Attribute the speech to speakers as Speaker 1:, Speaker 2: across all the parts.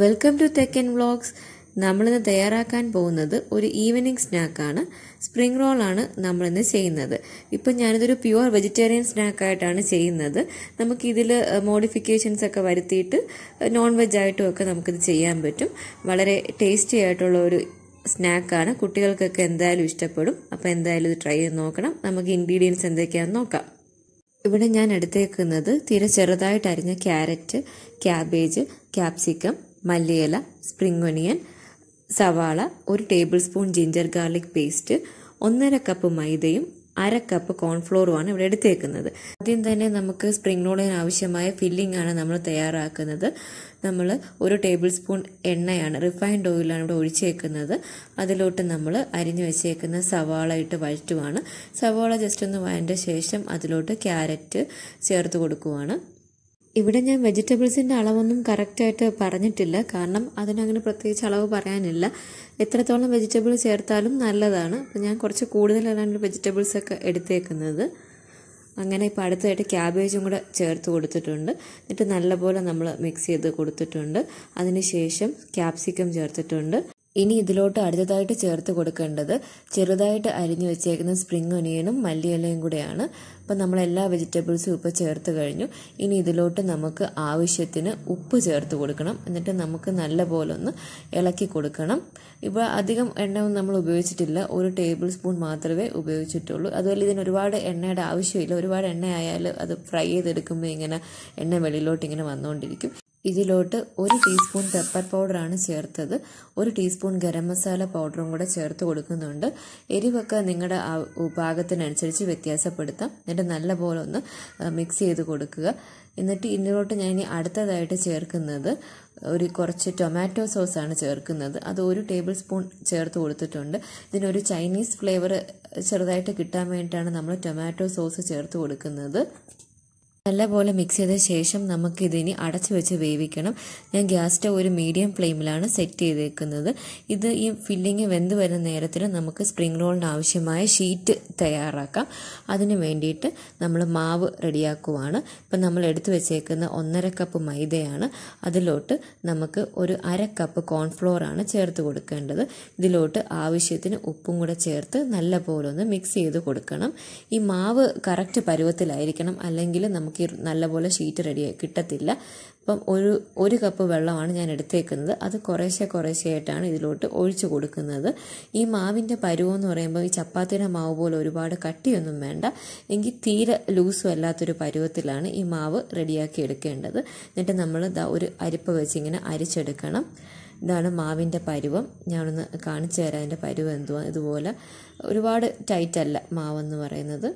Speaker 1: welcome to തെക്കൻ vlogs നമ്മളിന്ന് തയ്യാറാക്കാൻ പോകുന്നത് ഒരു ഈവനിങ് സ്നാക്കാണ് സ്പ്രിംഗ് റോളാണ് നമ്മളിന്ന് ചെയ്യുന്നത് ഇപ്പം ഞാനിതൊരു പ്യുവർ വെജിറ്റേറിയൻ സ്നാക്കായിട്ടാണ് ചെയ്യുന്നത് നമുക്കിതിൽ മോഡിഫിക്കേഷൻസ് ഒക്കെ വരുത്തിയിട്ട് നോൺ വെജ് ആയിട്ടും ഒക്കെ നമുക്കിത് ചെയ്യാൻ പറ്റും വളരെ ടേസ്റ്റി ആയിട്ടുള്ള ഒരു സ്നാക്കാണ് കുട്ടികൾക്കൊക്കെ എന്തായാലും ഇഷ്ടപ്പെടും അപ്പോൾ എന്തായാലും ഇത് ട്രൈ ചെയ്ത് നോക്കണം നമുക്ക് ഇൻഗ്രീഡിയൻസ് എന്തൊക്കെയാണെന്ന് നോക്കാം ഇവിടെ ഞാൻ എടുത്തേക്കുന്നത് തീരെ ചെറുതായിട്ട് അരിഞ്ഞ ക്യാരറ്റ് ക്യാബേജ് ക്യാപ്സിക്കം മല്ലിയില സ്പ്രിംഗ് ഒനിയൻ സവാള ഒരു tablespoon ginger garlic paste ഒന്നര കപ്പ് മൈദയും അര കപ്പ് കോൺഫ്ലോറുമാണ് ഇവിടെ എടുത്തേക്കുന്നത് ആദ്യം തന്നെ നമുക്ക് സ്പ്രിംഗ് റോളിന് ആവശ്യമായ ഫില്ലിംഗ് ആണ് നമ്മൾ തയ്യാറാക്കുന്നത് നമ്മൾ ഒരു ടേബിൾ സ്പൂൺ എണ്ണയാണ് റിഫൈൻഡ് ഓയിലാണ് ഇവിടെ ഒഴിച്ചേക്കുന്നത് അതിലോട്ട് നമ്മൾ അരിഞ്ഞു വെച്ചേക്കുന്ന സവാള ഇട്ട് വഴറ്റുവാണ് സവാള ജസ്റ്റ് ഒന്ന് വഴൻ്റെ ശേഷം അതിലോട്ട് ക്യാരറ്റ് ചേർത്ത് കൊടുക്കുവാണ് ഇവിടെ ഞാൻ വെജിറ്റബിൾസിൻ്റെ അളവൊന്നും കറക്റ്റായിട്ട് പറഞ്ഞിട്ടില്ല കാരണം അതിനങ്ങനെ പ്രത്യേകിച്ച് അളവ് പറയാനില്ല എത്രത്തോളം വെജിറ്റബിൾ ചേർത്താലും നല്ലതാണ് അപ്പോൾ ഞാൻ കുറച്ച് കൂടുതലാണ് വെജിറ്റബിൾസൊക്കെ എടുത്തേക്കുന്നത് അങ്ങനെ ഇപ്പോൾ അടുത്തായിട്ട് ക്യാബേജും കൂടെ ചേർത്ത് കൊടുത്തിട്ടുണ്ട് എന്നിട്ട് നല്ലപോലെ നമ്മൾ മിക്സ് ചെയ്ത് കൊടുത്തിട്ടുണ്ട് ശേഷം ക്യാപ്സിക്കം ചേർത്തിട്ടുണ്ട് ഇനി ഇതിലോട്ട് അടുത്തതായിട്ട് ചേർത്ത് കൊടുക്കേണ്ടത് ചെറുതായിട്ട് അരിഞ്ഞു വെച്ചേക്കുന്ന സ്പ്രിംഗ് ഒനിയനും മല്ലിയിലയും കൂടെയാണ് അപ്പം നമ്മൾ എല്ലാ വെജിറ്റബിൾസും ഇപ്പോൾ ചേർത്ത് കഴിഞ്ഞു ഇനി ഇതിലോട്ട് നമുക്ക് ആവശ്യത്തിന് ഉപ്പ് ചേർത്ത് കൊടുക്കണം എന്നിട്ട് നമുക്ക് നല്ല പോലെ ഒന്ന് ഇളക്കി കൊടുക്കണം ഇപ്പോൾ അധികം എണ്ണയൊന്നും നമ്മൾ ഉപയോഗിച്ചിട്ടില്ല ഒരു ടേബിൾ സ്പൂൺ മാത്രമേ ഉപയോഗിച്ചിട്ടുള്ളൂ അതുപോലെ ഇതിന് ഒരുപാട് എണ്ണയുടെ ആവശ്യമില്ല ഒരുപാട് എണ്ണ ആയാൽ അത് ഫ്രൈ ചെയ്തെടുക്കുമ്പോൾ ഇങ്ങനെ എണ്ണ വെളിയിലോട്ട് ഇങ്ങനെ വന്നുകൊണ്ടിരിക്കും ഇതിലോട്ട് ഒരു ടീസ്പൂൺ പെപ്പർ പൗഡറാണ് ചേർത്തത് ഒരു ടീസ്പൂൺ ഗരം മസാല പൗഡറും കൂടെ ചേർത്ത് കൊടുക്കുന്നുണ്ട് എരിവൊക്കെ നിങ്ങളുടെ പാകത്തിനനുസരിച്ച് വ്യത്യാസപ്പെടുത്താം എന്നിട്ട് നല്ലപോലെ ഒന്ന് മിക്സ് ചെയ്ത് കൊടുക്കുക എന്നിട്ട് ഇതിലോട്ട് ഞാൻ ഇനി അടുത്തതായിട്ട് ചേർക്കുന്നത് ഒരു കുറച്ച് ടൊമാറ്റോ സോസാണ് ചേർക്കുന്നത് അത് ഒരു ടേബിൾ സ്പൂൺ ചേർത്ത് കൊടുത്തിട്ടുണ്ട് ഇതിനൊരു ചൈനീസ് ഫ്ലേവർ ചെറുതായിട്ട് കിട്ടാൻ വേണ്ടിയിട്ടാണ് നമ്മൾ ടൊമാറ്റോ സോസ് ചേർത്ത് കൊടുക്കുന്നത് നല്ലപോലെ മിക്സ് ചെയ്ത ശേഷം നമുക്കിതിനി അടച്ചു വെച്ച് വേവിക്കണം ഞാൻ സ്റ്റവ് ഒരു മീഡിയം ഫ്ലെയിമിലാണ് സെറ്റ് ചെയ്തേക്കുന്നത് ഇത് ഈ ഫില്ലിങ് വെന്ത് വരുന്ന നേരത്തിൽ നമുക്ക് സ്പ്രിംഗ് റോളിന് ആവശ്യമായ ഷീറ്റ് തയ്യാറാക്കാം അതിന് വേണ്ടിയിട്ട് നമ്മൾ മാവ് റെഡിയാക്കുവാണ് ഇപ്പം നമ്മൾ എടുത്തു വെച്ചേക്കുന്ന ഒന്നര കപ്പ് മൈദയാണ് അതിലോട്ട് നമുക്ക് ഒരു അര കപ്പ് കോൺഫ്ലോറാണ് ചേർത്ത് കൊടുക്കേണ്ടത് ഇതിലോട്ട് ആവശ്യത്തിന് ഉപ്പും കൂടെ ചേർത്ത് നല്ലപോലെ ഒന്ന് മിക്സ് ചെയ്ത് കൊടുക്കണം ഈ മാവ് കറക്റ്റ് പരുവത്തിലായിരിക്കണം അല്ലെങ്കിൽ നമുക്ക് നമുക്ക് നല്ലപോലെ ഷീറ്റ് റെഡി കിട്ടത്തില്ല അപ്പം ഒരു ഒരു കപ്പ് വെള്ളമാണ് ഞാൻ എടുത്തേക്കുന്നത് അത് കുറേശ്ശെ കുറേശ്ശേ ആയിട്ടാണ് ഇതിലോട്ട് ഒഴിച്ചു കൊടുക്കുന്നത് ഈ മാവിൻ്റെ പരുവെന്ന് പറയുമ്പോൾ ഈ ചപ്പാത്തിയുടെ മാവ് പോലെ ഒരുപാട് കട്ടിയൊന്നും വേണ്ട എങ്കിൽ തീരെ ലൂസും അല്ലാത്തൊരു പരുവത്തിലാണ് ഈ മാവ് റെഡിയാക്കി എടുക്കേണ്ടത് എന്നിട്ട് നമ്മൾ ഒരു അരിപ്പ വെച്ച് ഇങ്ങനെ അരിച്ചെടുക്കണം ഇതാണ് മാവിൻ്റെ പരുവം ഞാനൊന്ന് കാണിച്ചു തരാം അതിൻ്റെ പരുവം എന്തുവാ ഇതുപോലെ ഒരുപാട് ടൈറ്റല്ല മാവെന്ന് പറയുന്നത്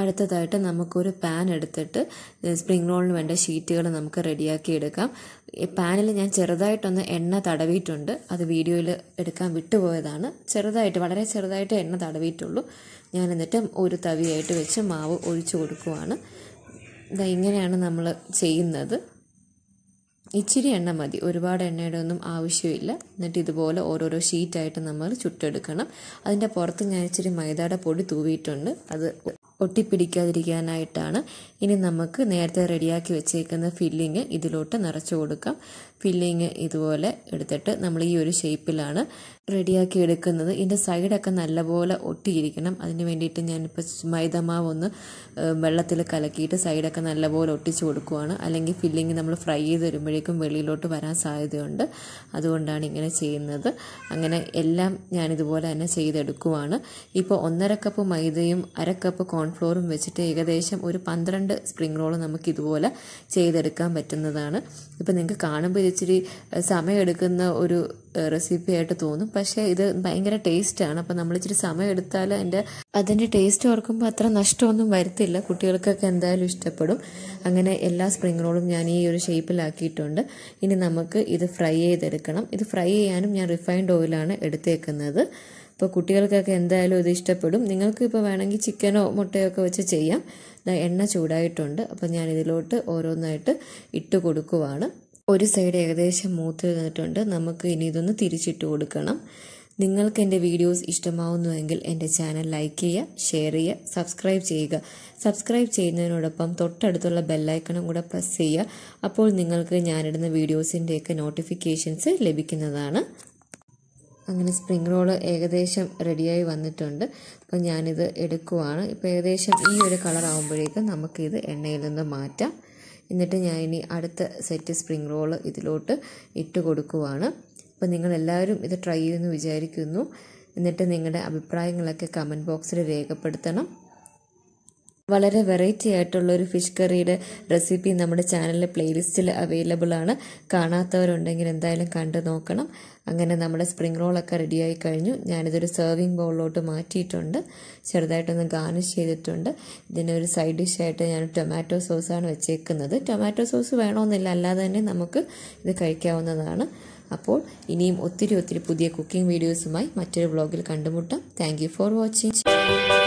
Speaker 1: അടുത്തതായിട്ട് നമുക്കൊരു പാൻ എടുത്തിട്ട് സ്പ്രിംഗ് റോളിന് വേണ്ട ഷീറ്റുകൾ നമുക്ക് റെഡിയാക്കി എടുക്കാം പാനിൽ ഞാൻ ചെറുതായിട്ടൊന്ന് എണ്ണ തടവിയിട്ടുണ്ട് അത് വീഡിയോയിൽ എടുക്കാൻ വിട്ടുപോയതാണ് ചെറുതായിട്ട് വളരെ ചെറുതായിട്ട് എണ്ണ തടവിയിട്ടുള്ളൂ ഞാൻ എന്നിട്ട് ഒരു തവിയായിട്ട് വെച്ച് മാവ് ഒഴിച്ചു കൊടുക്കുവാണ് ഇതാ ഇങ്ങനെയാണ് നമ്മൾ ചെയ്യുന്നത് ഇച്ചിരി എണ്ണ മതി ഒരുപാട് എണ്ണയുടെ ഒന്നും ആവശ്യമില്ല എന്നിട്ട് ഇതുപോലെ ഓരോരോ ഷീറ്റായിട്ട് നമ്മൾ ചുട്ടെടുക്കണം അതിൻ്റെ പുറത്ത് ഞാൻ ഇച്ചിരി മൈദയുടെ പൊടി തൂവിയിട്ടുണ്ട് അത് ഒട്ടിപ്പിടിക്കാതിരിക്കാനായിട്ടാണ് ഇനി നമുക്ക് നേരത്തെ റെഡിയാക്കി വെച്ചേക്കുന്ന ഫില്ലിങ് ഇതിലോട്ട് നിറച്ചു കൊടുക്കാം ഫില്ലിങ് ഇതുപോലെ എടുത്തിട്ട് നമ്മൾ ഈ ഒരു ഷേപ്പിലാണ് റെഡിയാക്കി എടുക്കുന്നത് ഇതിൻ്റെ സൈഡൊക്കെ നല്ലപോലെ ഒട്ടിയിരിക്കണം അതിന് വേണ്ടിയിട്ട് ഞാനിപ്പോൾ മൈദമാവ് ഒന്ന് വെള്ളത്തിൽ കലക്കിയിട്ട് സൈഡൊക്കെ നല്ലപോലെ ഒട്ടിച്ചു കൊടുക്കുവാണ് അല്ലെങ്കിൽ ഫില്ലിങ് നമ്മൾ ഫ്രൈ ചെയ്ത് വരുമ്പോഴേക്കും വെളിയിലോട്ട് വരാൻ സാധ്യതയുണ്ട് അതുകൊണ്ടാണ് ഇങ്ങനെ ചെയ്യുന്നത് അങ്ങനെ എല്ലാം ഞാനിതുപോലെ തന്നെ ചെയ്തെടുക്കുവാണ് ഇപ്പോൾ ഒന്നര കപ്പ് മൈദയും അരക്കപ്പ് കപ്പ് കോൺ കോൺഫ്ലോറും വെച്ചിട്ട് ഏകദേശം ഒരു പന്ത്രണ്ട് സ്പ്രിംഗ് റോൾ നമുക്ക് ഇതുപോലെ ചെയ്തെടുക്കാൻ പറ്റുന്നതാണ് ഇപ്പം നിങ്ങൾക്ക് കാണുമ്പോൾ ഇച്ചിരി സമയമെടുക്കുന്ന ഒരു റെസിപ്പി ആയിട്ട് തോന്നും പക്ഷേ ഇത് ഭയങ്കര ടേസ്റ്റാണ് അപ്പോൾ നമ്മൾ ഇച്ചിരി സമയം എടുത്താൽ അതിൻ്റെ അതിൻ്റെ ടേസ്റ്റ് ഓർക്കുമ്പോൾ അത്ര നഷ്ടമൊന്നും വരുത്തില്ല കുട്ടികൾക്കൊക്കെ എന്തായാലും ഇഷ്ടപ്പെടും അങ്ങനെ എല്ലാ സ്പ്രിംഗ് റോളും ഞാൻ ഈ ഒരു ഷേപ്പിലാക്കിയിട്ടുണ്ട് ഇനി നമുക്ക് ഇത് ഫ്രൈ ചെയ്തെടുക്കണം ഇത് ഫ്രൈ ചെയ്യാനും ഞാൻ റിഫൈൻഡ് ഓയിലാണ് എടുത്തേക്കുന്നത് ഇപ്പോൾ കുട്ടികൾക്കൊക്കെ എന്തായാലും ഇത് ഇഷ്ടപ്പെടും നിങ്ങൾക്ക് ഇപ്പോൾ വേണമെങ്കിൽ ചിക്കനോ മുട്ടയോ ഒക്കെ വെച്ച് ചെയ്യാം എണ്ണ ചൂടായിട്ടുണ്ട് അപ്പോൾ ഞാൻ ഇതിലോട്ട് ഓരോന്നായിട്ട് ഇട്ട് കൊടുക്കുവാണ് ഒരു സൈഡ് ഏകദേശം മൂത്ത് നിന്നിട്ടുണ്ട് നമുക്ക് ഇനി ഇതൊന്ന് തിരിച്ചിട്ട് കൊടുക്കണം നിങ്ങൾക്ക് എൻ്റെ വീഡിയോസ് ഇഷ്ടമാവുന്നുവെങ്കിൽ എൻ്റെ ചാനൽ ലൈക്ക് ചെയ്യുക ഷെയർ ചെയ്യുക സബ്സ്ക്രൈബ് ചെയ്യുക സബ്സ്ക്രൈബ് ചെയ്യുന്നതിനോടൊപ്പം തൊട്ടടുത്തുള്ള ബെല്ലൈക്കണം കൂടെ പ്രസ് ചെയ്യുക അപ്പോൾ നിങ്ങൾക്ക് ഞാനിടുന്ന വീഡിയോസിൻ്റെയൊക്കെ നോട്ടിഫിക്കേഷൻസ് ലഭിക്കുന്നതാണ് അങ്ങനെ സ്പ്രിങ് റോള് ഏകദേശം റെഡിയായി വന്നിട്ടുണ്ട് അപ്പം ഞാനിത് എടുക്കുവാണ് ഇപ്പോൾ ഏകദേശം ഈ ഒരു കളർ ആകുമ്പോഴേക്കും നമുക്കിത് എണ്ണയിൽ നിന്ന് മാറ്റാം എന്നിട്ട് ഞാൻ ഇനി അടുത്ത സെറ്റ് സ്പ്രിങ് റോള് ഇതിലോട്ട് ഇട്ട് കൊടുക്കുവാണ് അപ്പം നിങ്ങളെല്ലാവരും ഇത് ട്രൈ ചെയ്യുമെന്ന് വിചാരിക്കുന്നു എന്നിട്ട് നിങ്ങളുടെ അഭിപ്രായങ്ങളൊക്കെ കമൻറ്റ് ബോക്സിൽ രേഖപ്പെടുത്തണം വളരെ വെറൈറ്റി ആയിട്ടുള്ള ഒരു ഫിഷ് കറിയുടെ റെസിപ്പി നമ്മുടെ ചാനലിലെ പ്ലേലിസ്റ്റിൽ അവൈലബിൾ ആണ് കാണാത്തവരുണ്ടെങ്കിൽ എന്തായാലും കണ്ടു നോക്കണം അങ്ങനെ നമ്മുടെ സ്പ്രിംഗ് റോളൊക്കെ റെഡിയായി കഴിഞ്ഞു ഞാനിതൊരു സെർവിങ് ബൗളിലോട്ട് മാറ്റിയിട്ടുണ്ട് ചെറുതായിട്ടൊന്ന് ഗാർണിഷ് ചെയ്തിട്ടുണ്ട് ഇതിനൊരു സൈഡ് ഡിഷായിട്ട് ഞാൻ ടൊമാറ്റോ സോസാണ് വെച്ചേക്കുന്നത് ടൊമാറ്റോ സോസ് വേണമെന്നില്ല അല്ലാതെ തന്നെ നമുക്ക് ഇത് കഴിക്കാവുന്നതാണ് അപ്പോൾ ഇനിയും ഒത്തിരി ഒത്തിരി പുതിയ കുക്കിംഗ് വീഡിയോസുമായി മറ്റൊരു വ്ളോഗിൽ കണ്ടുമുട്ടാം താങ്ക് ഫോർ വാച്ചിങ്